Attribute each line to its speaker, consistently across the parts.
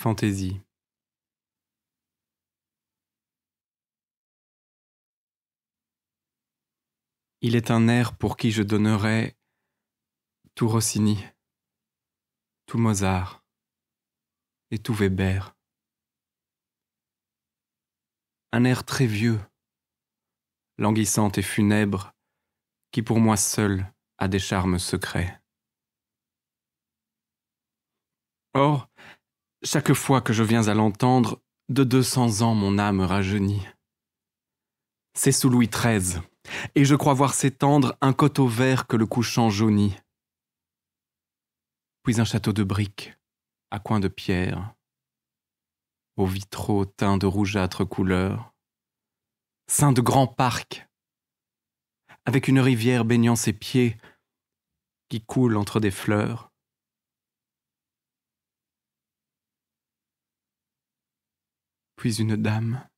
Speaker 1: Fantaisie Il est un air pour qui je donnerais tout Rossini, tout Mozart et tout Weber. Un air très vieux, languissant et funèbre, qui pour moi seul a des charmes secrets. Or, chaque fois que je viens à l'entendre, de deux cents ans mon âme rajeunit. C'est sous Louis XIII, et je crois voir s'étendre un coteau vert que le couchant jaunit. Puis un château de briques, à coins de pierre, aux vitraux teints de rougeâtres couleur, sein de grands parcs, avec une rivière baignant ses pieds qui coule entre des fleurs, puis une dame.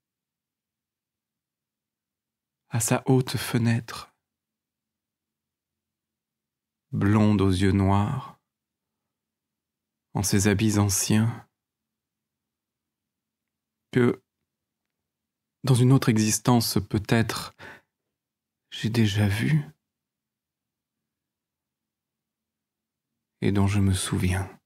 Speaker 1: À sa haute fenêtre, blonde aux yeux noirs, en ses habits anciens, que, dans une autre existence peut-être, j'ai déjà vue et dont je me souviens.